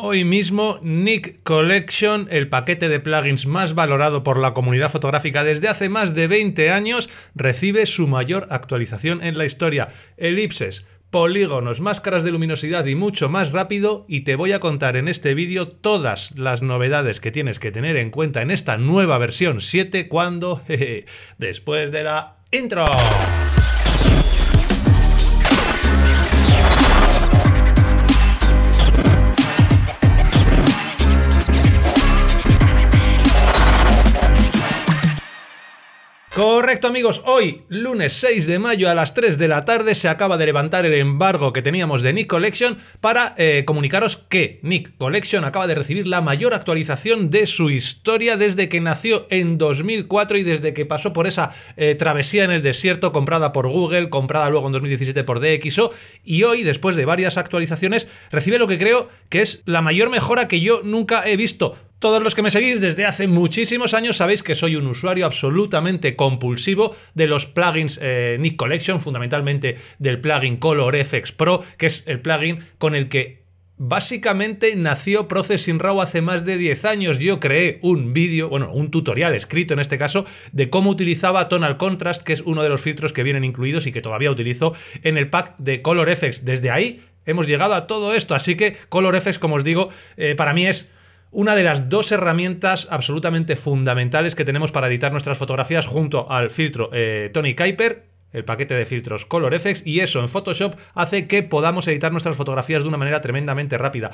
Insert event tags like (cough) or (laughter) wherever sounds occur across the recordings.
Hoy mismo, Nick Collection, el paquete de plugins más valorado por la comunidad fotográfica desde hace más de 20 años, recibe su mayor actualización en la historia. Elipses, polígonos, máscaras de luminosidad y mucho más rápido y te voy a contar en este vídeo todas las novedades que tienes que tener en cuenta en esta nueva versión 7 cuando... (laughs) después de la intro. Perfecto amigos, hoy lunes 6 de mayo a las 3 de la tarde se acaba de levantar el embargo que teníamos de Nick Collection para eh, comunicaros que Nick Collection acaba de recibir la mayor actualización de su historia desde que nació en 2004 y desde que pasó por esa eh, travesía en el desierto comprada por Google, comprada luego en 2017 por DXO y hoy después de varias actualizaciones recibe lo que creo que es la mayor mejora que yo nunca he visto todos los que me seguís desde hace muchísimos años sabéis que soy un usuario absolutamente compulsivo de los plugins eh, Nick Collection, fundamentalmente del plugin Color FX Pro, que es el plugin con el que Básicamente nació Processing Raw hace más de 10 años. Yo creé un vídeo, bueno, un tutorial escrito en este caso, de cómo utilizaba Tonal Contrast, que es uno de los filtros que vienen incluidos y que todavía utilizo en el pack de Color Desde ahí hemos llegado a todo esto, así que ColorFX, como os digo, eh, para mí es una de las dos herramientas absolutamente fundamentales que tenemos para editar nuestras fotografías junto al filtro eh, Tony Kuiper, el paquete de filtros ColorFX, y eso en Photoshop hace que podamos editar nuestras fotografías de una manera tremendamente rápida.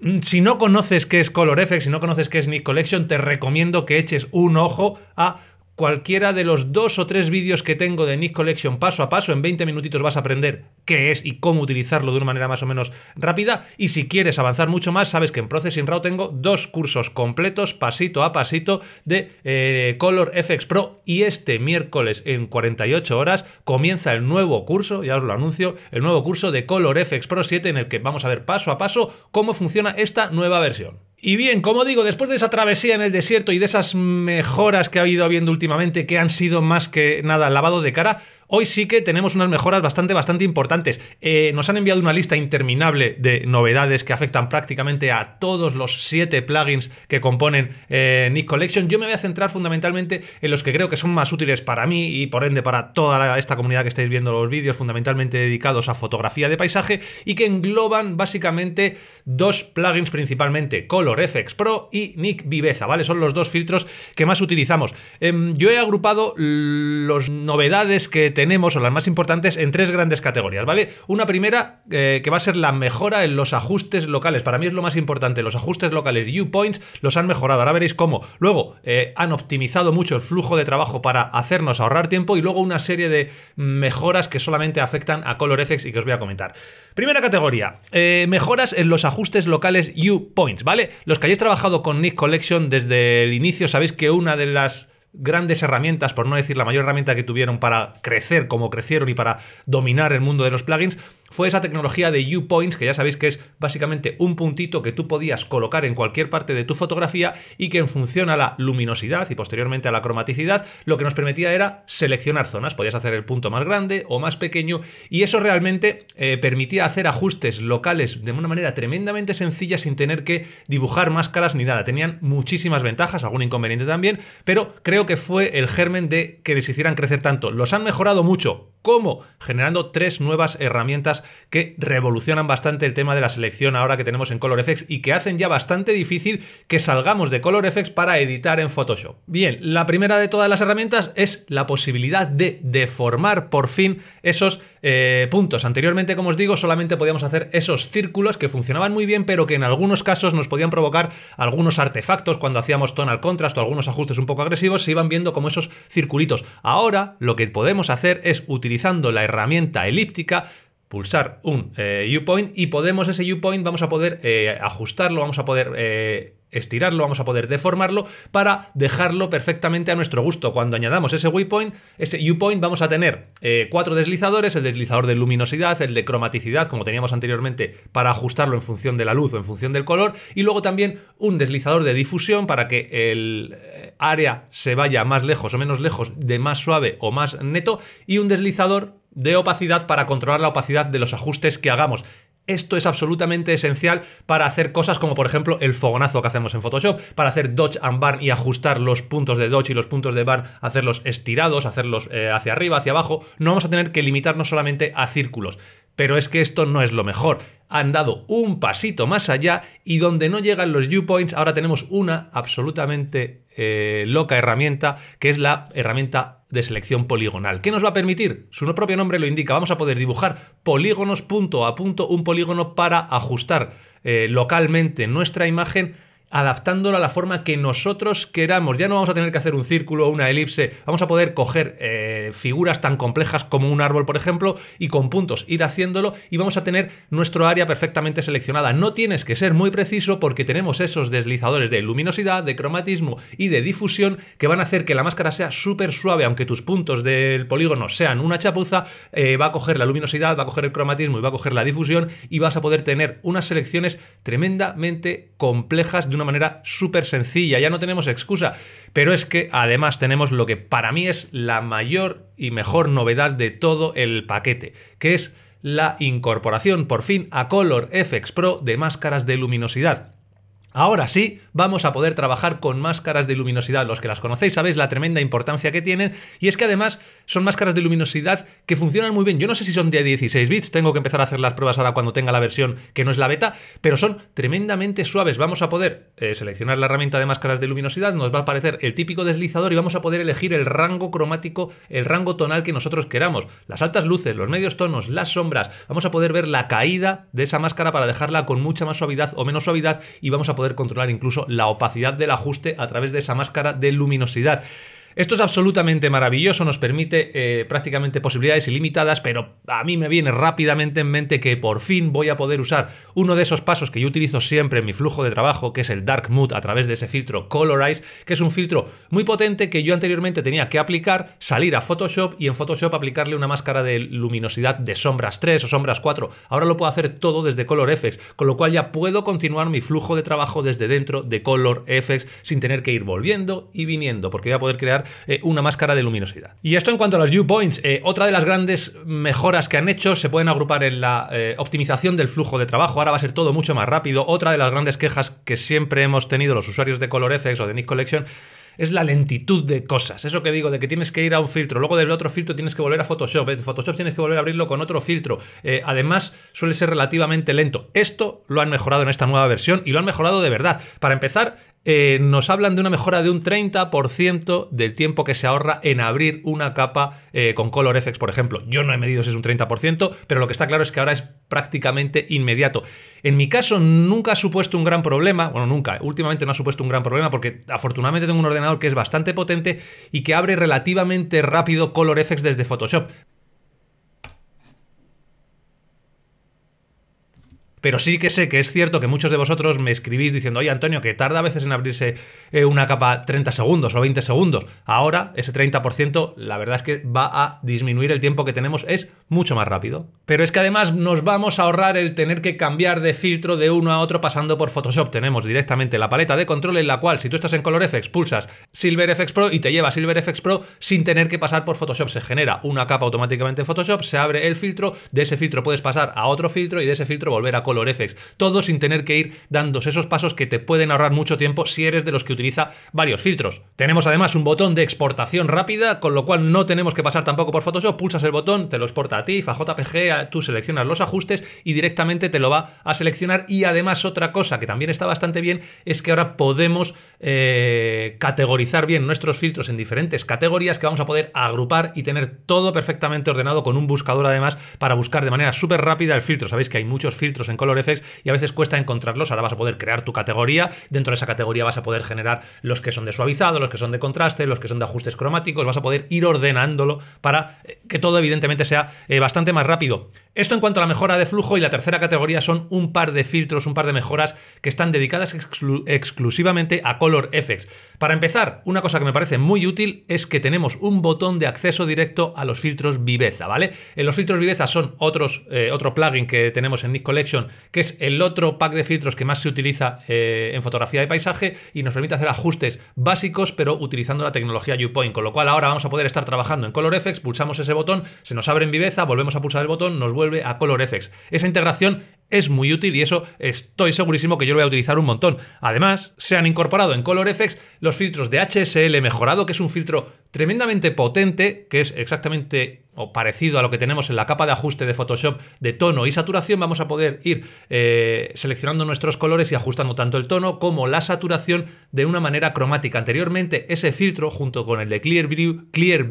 Mm, si no conoces qué es ColorFX, si no conoces qué es Nick Collection, te recomiendo que eches un ojo a cualquiera de los dos o tres vídeos que tengo de Nick Collection paso a paso, en 20 minutitos vas a aprender qué es y cómo utilizarlo de una manera más o menos rápida. Y si quieres avanzar mucho más, sabes que en Processing Raw tengo dos cursos completos, pasito a pasito, de eh, Color FX Pro. Y este miércoles en 48 horas comienza el nuevo curso, ya os lo anuncio, el nuevo curso de Color FX Pro 7 en el que vamos a ver paso a paso cómo funciona esta nueva versión. Y bien, como digo, después de esa travesía en el desierto y de esas mejoras que ha ido habiendo últimamente, que han sido más que nada lavado de cara, Hoy sí que tenemos unas mejoras bastante, bastante importantes. Eh, nos han enviado una lista interminable de novedades que afectan prácticamente a todos los siete plugins que componen eh, Nick Collection. Yo me voy a centrar fundamentalmente en los que creo que son más útiles para mí y por ende para toda esta comunidad que estáis viendo los vídeos, fundamentalmente dedicados a fotografía de paisaje y que engloban básicamente dos plugins principalmente, Color FX Pro y Nick Viveza, ¿vale? Son los dos filtros que más utilizamos. Em, yo he agrupado las novedades que tenemos, o las más importantes, en tres grandes categorías, ¿vale? Una primera eh, que va a ser la mejora en los ajustes locales. Para mí es lo más importante. Los ajustes locales U-Points los han mejorado. Ahora veréis cómo. Luego eh, han optimizado mucho el flujo de trabajo para hacernos ahorrar tiempo y luego una serie de mejoras que solamente afectan a ColorFX y que os voy a comentar. Primera categoría, eh, mejoras en los ajustes locales U-Points, ¿vale? Los que hayáis trabajado con Nick Collection desde el inicio sabéis que una de las grandes herramientas, por no decir la mayor herramienta que tuvieron para crecer como crecieron y para dominar el mundo de los plugins, fue esa tecnología de U-Points, que ya sabéis que es básicamente un puntito que tú podías colocar en cualquier parte de tu fotografía y que en función a la luminosidad y posteriormente a la cromaticidad, lo que nos permitía era seleccionar zonas. Podías hacer el punto más grande o más pequeño y eso realmente eh, permitía hacer ajustes locales de una manera tremendamente sencilla sin tener que dibujar máscaras ni nada. Tenían muchísimas ventajas, algún inconveniente también, pero creo que fue el germen de que les hicieran crecer tanto. Los han mejorado mucho, como Generando tres nuevas herramientas que revolucionan bastante el tema de la selección ahora que tenemos en ColorFX y que hacen ya bastante difícil que salgamos de ColorFX para editar en Photoshop. Bien, la primera de todas las herramientas es la posibilidad de deformar por fin esos eh, puntos. Anteriormente, como os digo, solamente podíamos hacer esos círculos que funcionaban muy bien, pero que en algunos casos nos podían provocar algunos artefactos cuando hacíamos tonal contrast o algunos ajustes un poco agresivos, se iban viendo como esos circulitos. Ahora lo que podemos hacer es utilizar utilizando la herramienta elíptica pulsar un U-Point eh, y podemos ese U-Point, vamos a poder eh, ajustarlo, vamos a poder eh, estirarlo, vamos a poder deformarlo para dejarlo perfectamente a nuestro gusto. Cuando añadamos ese waypoint, ese viewpoint, vamos a tener eh, cuatro deslizadores, el deslizador de luminosidad, el de cromaticidad, como teníamos anteriormente, para ajustarlo en función de la luz o en función del color, y luego también un deslizador de difusión para que el eh, área se vaya más lejos o menos lejos, de más suave o más neto, y un deslizador de opacidad para controlar la opacidad de los ajustes que hagamos. Esto es absolutamente esencial para hacer cosas como por ejemplo el fogonazo que hacemos en Photoshop, para hacer dodge and burn y ajustar los puntos de dodge y los puntos de burn, hacerlos estirados, hacerlos eh, hacia arriba, hacia abajo. No vamos a tener que limitarnos solamente a círculos. Pero es que esto no es lo mejor. Han dado un pasito más allá y donde no llegan los viewpoints, ahora tenemos una absolutamente eh, loca herramienta que es la herramienta de selección poligonal. ¿Qué nos va a permitir? Su propio nombre lo indica. Vamos a poder dibujar polígonos punto a punto, un polígono para ajustar eh, localmente nuestra imagen adaptándolo a la forma que nosotros queramos. Ya no vamos a tener que hacer un círculo o una elipse, vamos a poder coger eh, figuras tan complejas como un árbol, por ejemplo, y con puntos ir haciéndolo y vamos a tener nuestro área perfectamente seleccionada. No tienes que ser muy preciso porque tenemos esos deslizadores de luminosidad, de cromatismo y de difusión que van a hacer que la máscara sea súper suave, aunque tus puntos del polígono sean una chapuza, eh, va a coger la luminosidad, va a coger el cromatismo y va a coger la difusión y vas a poder tener unas selecciones tremendamente complejas de una manera súper sencilla, ya no tenemos excusa, pero es que además tenemos lo que para mí es la mayor y mejor novedad de todo el paquete, que es la incorporación por fin a Color FX Pro de máscaras de luminosidad. Ahora sí, vamos a poder trabajar con máscaras de luminosidad. Los que las conocéis sabéis la tremenda importancia que tienen. Y es que además son máscaras de luminosidad que funcionan muy bien. Yo no sé si son de 16 bits, tengo que empezar a hacer las pruebas ahora cuando tenga la versión que no es la beta, pero son tremendamente suaves. Vamos a poder eh, seleccionar la herramienta de máscaras de luminosidad, nos va a aparecer el típico deslizador y vamos a poder elegir el rango cromático, el rango tonal que nosotros queramos. Las altas luces, los medios tonos, las sombras. Vamos a poder ver la caída de esa máscara para dejarla con mucha más suavidad o menos suavidad y vamos a poder controlar incluso la opacidad del ajuste a través de esa máscara de luminosidad. Esto es absolutamente maravilloso, nos permite eh, prácticamente posibilidades ilimitadas, pero a mí me viene rápidamente en mente que por fin voy a poder usar uno de esos pasos que yo utilizo siempre en mi flujo de trabajo, que es el Dark Mood a través de ese filtro Colorize, que es un filtro muy potente que yo anteriormente tenía que aplicar, salir a Photoshop y en Photoshop aplicarle una máscara de luminosidad de sombras 3 o sombras 4. Ahora lo puedo hacer todo desde ColorFX, con lo cual ya puedo continuar mi flujo de trabajo desde dentro de ColorFX sin tener que ir volviendo y viniendo, porque voy a poder crear eh, una máscara de luminosidad. Y esto en cuanto a los viewpoints, eh, otra de las grandes mejoras que han hecho se pueden agrupar en la eh, optimización del flujo de trabajo, ahora va a ser todo mucho más rápido. Otra de las grandes quejas que siempre hemos tenido los usuarios de ColorFX o de Nick Collection es la lentitud de cosas. Eso que digo, de que tienes que ir a un filtro, luego del otro filtro tienes que volver a Photoshop, en Photoshop tienes que volver a abrirlo con otro filtro. además, suele ser relativamente lento. Esto lo han mejorado en esta nueva versión y lo han mejorado de verdad. Para empezar, eh, nos hablan de una mejora de un 30% del tiempo que se ahorra en abrir una capa eh, con con ColorFX, por ejemplo. Yo no he medido si es un 30%, pero lo que está claro es que ahora es prácticamente inmediato. En mi caso nunca ha supuesto un gran problema, bueno, nunca, últimamente no ha supuesto un gran problema porque afortunadamente tengo un ordenador que es bastante potente y que abre relativamente rápido ColorFX desde Photoshop. Pero sí que sé que es cierto que muchos de vosotros me escribís diciendo, oye Antonio, que tarda a veces en abrirse eh, una capa 30 segundos o 20 segundos. Ahora ese 30% la verdad es que va a disminuir el tiempo que tenemos, es mucho más rápido. Pero es que además nos vamos a ahorrar el tener que cambiar de filtro de uno a otro pasando por Photoshop. Tenemos directamente la paleta de control en la cual si tú estás en ColorFX pulsas SilverFX Pro y te lleva SilverFX Pro sin tener que pasar por Photoshop. Se genera una capa automáticamente en Photoshop, se abre el filtro, de ese filtro puedes pasar a otro filtro y de ese filtro volver a ColorFX, todo sin tener que ir dándose esos pasos que te pueden ahorrar mucho tiempo si eres de los que utiliza varios filtros. Tenemos además un botón de exportación rápida, con lo cual no tenemos que pasar tampoco por Photoshop, pulsas el botón, te lo exporta a ti a JPG, tú seleccionas los ajustes y directamente te lo va a seleccionar y además otra cosa que también está bastante bien es que ahora podemos eh, categorizar bien nuestros filtros en diferentes categorías que vamos a poder agrupar y tener todo perfectamente ordenado con un buscador además para buscar de manera súper rápida el filtro. Sabéis que hay muchos filtros en Color effects y a veces cuesta encontrarlos. Ahora vas a poder crear tu categoría, dentro de esa categoría vas a poder generar los que son de suavizado, los que son de contraste, los que son de ajustes cromáticos, vas a poder ir ordenándolo para eh, que todo evidentemente sea eh, bastante más rápido. Esto en cuanto a la mejora de flujo y la tercera categoría son un par de filtros, un par de mejoras que están dedicadas exclusivamente a Color effects Para empezar, una cosa que me parece muy útil es que tenemos un botón de acceso directo a los filtros viveza, ¿vale? En eh, los filtros viveza son otros, otro plugin que tenemos en Nick Collection que es el otro pack de filtros que más se utiliza eh, en fotografía de paisaje y nos permite hacer ajustes básicos, pero utilizando la tecnología U-Point, Con lo cual, ahora vamos a poder estar trabajando en ColorFX, pulsamos ese botón, se nos abre en viveza, volvemos a pulsar el botón, nos vuelve a ColorFX. Esa integración es muy útil y eso estoy segurísimo que yo lo voy a utilizar un montón. Además, se han incorporado en ColorFX los filtros de HSL mejorado, que es un filtro tremendamente potente, que es exactamente o parecido a lo que tenemos en la capa de ajuste de Photoshop de tono y saturación, vamos a poder ir eh, seleccionando nuestros colores y ajustando tanto el tono como la saturación de una manera cromática. Anteriormente ese filtro junto con el de Clear View, Clear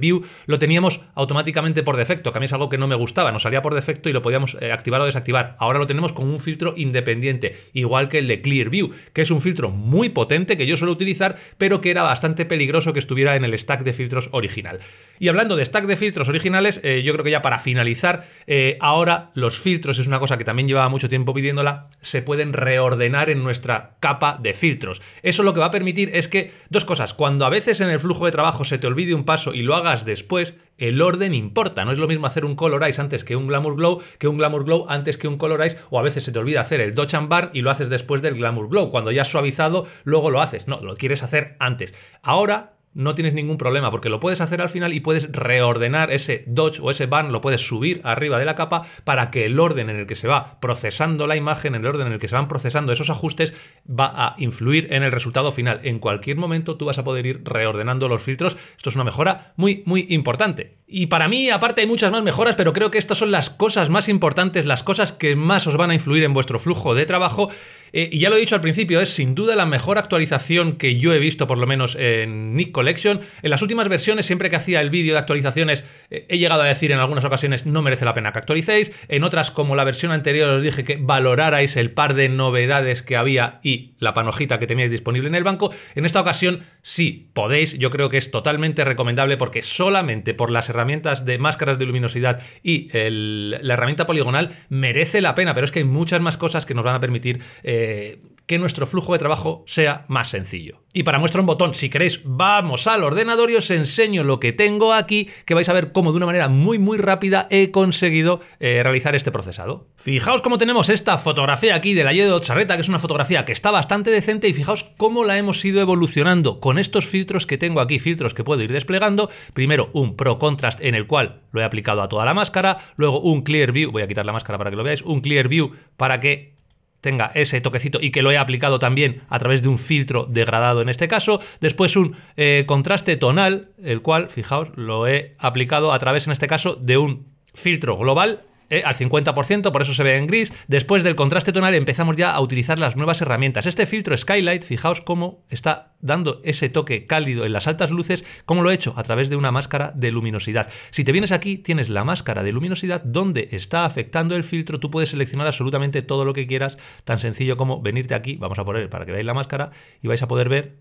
lo teníamos automáticamente por defecto, que a mí es algo que no me gustaba, nos salía por defecto y lo podíamos eh, activar o desactivar. Ahora lo tenemos con un filtro independiente, igual que el de Clearview, que es un filtro muy potente que yo suelo utilizar, pero que era bastante peligroso que estuviera en el stack de filtros original. Y hablando de stack de filtros originales, eh, yo creo que ya para finalizar, eh, ahora los filtros, es una cosa que también llevaba mucho tiempo pidiéndola, se pueden reordenar en nuestra capa de filtros. Eso lo que va a permitir es que, dos cosas, cuando a veces en el flujo de trabajo se te olvide un paso y lo hagas después, el orden importa. No es lo mismo hacer un Colorize antes que un Glamour Glow, que un Glamour Glow antes que un Colorize, o a veces se te olvida hacer el Dodge Bar y lo haces después del Glamour Glow. Cuando ya has suavizado, luego lo haces. No, lo quieres hacer antes. Ahora no tienes ningún problema, porque lo puedes hacer al final y puedes reordenar ese dodge o ese ban, lo puedes subir arriba de la capa para que el orden en el que se va procesando la imagen, el orden en el que se van procesando esos ajustes, va a influir en el resultado final. En cualquier momento tú vas a poder ir reordenando los filtros. Esto es una mejora muy, muy importante. Y para mí, aparte, hay muchas más mejoras, pero creo que estas son las cosas más importantes, las cosas que más os van a influir en vuestro flujo de trabajo eh, y ya lo he dicho al principio, es sin duda la mejor actualización que yo he visto, por lo menos en Nick Collection. En las últimas versiones, siempre que hacía el vídeo de actualizaciones, eh, he llegado a decir en algunas ocasiones no merece la pena que actualicéis. En otras, como la versión anterior, os dije que valorarais el par de novedades que había y la panojita que teníais disponible en el banco. En esta ocasión, sí, podéis. Yo creo que es totalmente recomendable porque solamente por las herramientas de máscaras de luminosidad y la herramienta poligonal merece la pena. Pero es que hay muchas más cosas que nos van a permitir... Eh, eh, que nuestro flujo de trabajo sea más sencillo. Y para muestra un botón, si queréis, vamos al ordenador y os enseño lo que tengo aquí, que vais a ver cómo de una manera muy muy rápida he conseguido eh, realizar este procesado. Fijaos cómo tenemos esta fotografía aquí de la Yedo Charreta, que es una fotografía que está bastante decente y fijaos cómo la hemos ido evolucionando con estos filtros que tengo aquí, filtros que puedo ir desplegando. Primero un Pro Contrast en el cual lo he aplicado a toda la máscara, luego un Clear View, voy a quitar la máscara para que lo veáis, un Clear View para que tenga ese toquecito y que lo he aplicado también a través de un filtro degradado en este caso. Después un eh, contraste tonal, el cual, fijaos, lo he aplicado a través en este caso de un filtro global eh, al 50%, por eso se ve en gris. Después del contraste tonal empezamos ya a utilizar las nuevas herramientas. Este filtro Skylight, fijaos cómo está dando ese toque cálido en las altas luces, ¿Cómo lo he hecho a través de una máscara de luminosidad. Si te vienes aquí, tienes la máscara de luminosidad donde está afectando el filtro, tú puedes seleccionar absolutamente todo lo que quieras, tan sencillo como venirte aquí, vamos a poner para que veáis la máscara, y vais a poder ver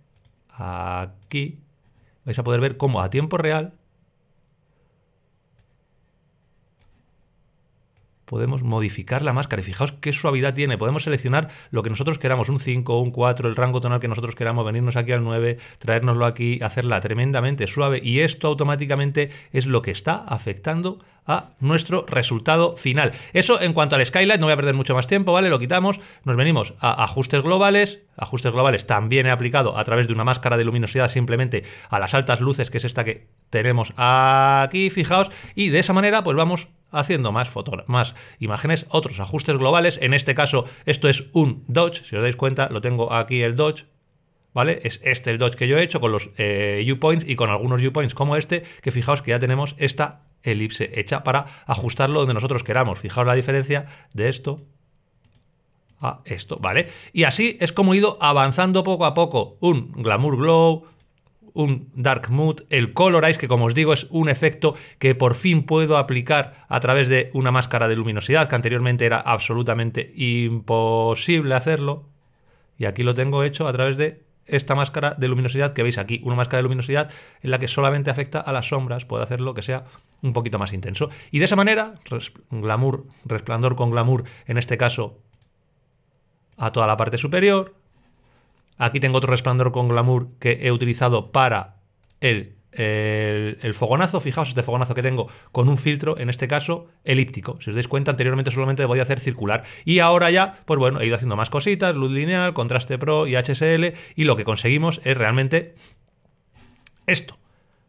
aquí, vais a poder ver cómo a tiempo real podemos modificar la máscara. Y fijaos qué suavidad tiene. Podemos seleccionar lo que nosotros queramos, un 5, un 4, el rango tonal que nosotros queramos, venirnos aquí al 9, traérnoslo aquí, hacerla tremendamente suave. Y esto automáticamente es lo que está afectando a nuestro resultado final. Eso en cuanto al Skylight, no voy a perder mucho más tiempo, ¿vale? Lo quitamos, nos venimos a ajustes globales, ajustes globales también he aplicado a través de una máscara de luminosidad simplemente a las altas luces, que es esta que tenemos aquí, fijaos, y de esa manera pues vamos haciendo más, fotos más imágenes, otros ajustes globales, en este caso esto es un dodge, si os dais cuenta lo tengo aquí el dodge, ¿vale? Es este el dodge que yo he hecho con los eh, U-points y con algunos U-points como este, que fijaos que ya tenemos esta elipse hecha para ajustarlo donde nosotros queramos. Fijaos la diferencia de esto a esto, ¿vale? Y así es como he ido avanzando poco a poco. Un Glamour Glow, un Dark Mood, el Colorize, que como os digo es un efecto que por fin puedo aplicar a través de una máscara de luminosidad, que anteriormente era absolutamente imposible hacerlo. Y aquí lo tengo hecho a través de esta máscara de luminosidad que veis aquí, una máscara de luminosidad en la que solamente afecta a las sombras, puede hacerlo que sea un poquito más intenso. Y de esa manera, glamour, resplandor con glamour, en este caso a toda la parte superior. Aquí tengo otro resplandor con glamour que he utilizado para el el, fogonazo, fijaos este fogonazo que tengo con un filtro, en este caso elíptico. Si os dais cuenta, anteriormente solamente voy a hacer circular. Y ahora ya, pues bueno, he ido haciendo más cositas, luz lineal, contraste pro y HSL. Y lo que conseguimos es realmente esto.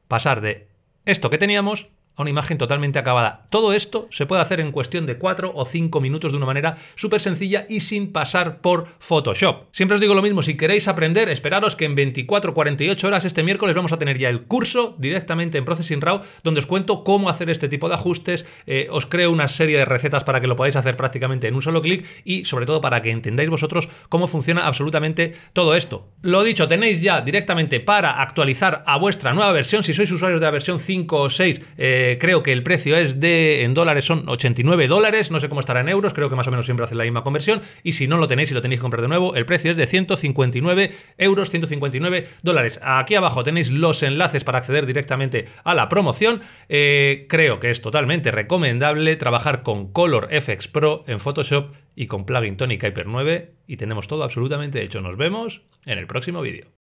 Pasar de esto que teníamos una imagen totalmente acabada. Todo esto se puede hacer en cuestión de 4 o 5 minutos de una manera súper sencilla y sin pasar por Photoshop. Siempre os digo lo mismo, si queréis aprender, esperaros que en 24 48 horas este miércoles vamos a tener ya el curso directamente en Processing Raw donde os cuento cómo hacer este tipo de ajustes, eh, os creo una serie de recetas para que lo podáis hacer prácticamente en un solo clic y sobre todo para que entendáis vosotros cómo funciona absolutamente todo esto. Lo dicho, tenéis ya directamente para actualizar a vuestra nueva versión, si sois usuarios de la versión 5 o 6, eh, creo que el precio es de, en dólares son 89 dólares, no sé cómo estará en euros, creo que más o menos siempre hace la misma conversión, y si no lo tenéis y lo tenéis que comprar de nuevo, el precio es de 159 euros, 159 dólares. Aquí abajo tenéis los enlaces para acceder directamente a la promoción. Eh, creo que es totalmente recomendable trabajar con Color FX Pro en Photoshop y con Plugin Tony Hyper 9 y tenemos todo absolutamente hecho. Nos vemos en el próximo vídeo.